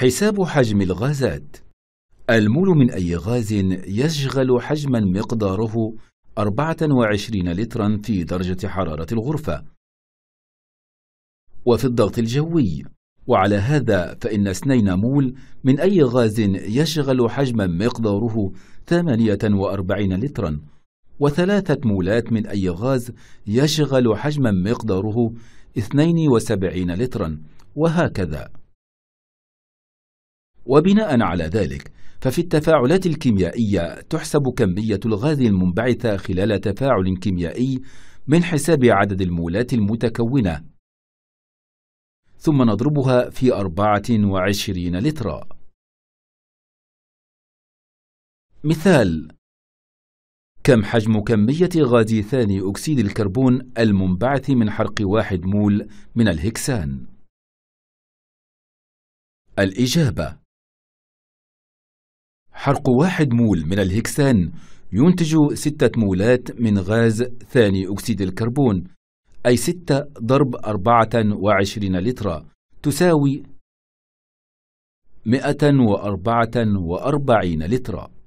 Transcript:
حساب حجم الغازات المول من أي غاز يشغل حجما مقداره 24 لترا في درجة حرارة الغرفة وفي الضغط الجوي وعلى هذا فإن 2 مول من أي غاز يشغل حجما مقداره 48 لترا وثلاثة مولات من أي غاز يشغل حجما مقداره 72 لترا وهكذا وبناء على ذلك ففي التفاعلات الكيميائية تحسب كمية الغاز المنبعثة خلال تفاعل كيميائي من حساب عدد المولات المتكونة ثم نضربها في 24 لترا مثال كم حجم كمية غاز ثاني أكسيد الكربون المنبعث من حرق واحد مول من الهكسان؟ الإجابة حرق واحد مول من الهكسان ينتج ستة مولات من غاز ثاني أكسيد الكربون أي 6 ضرب 24 لترا تساوي 144 لترا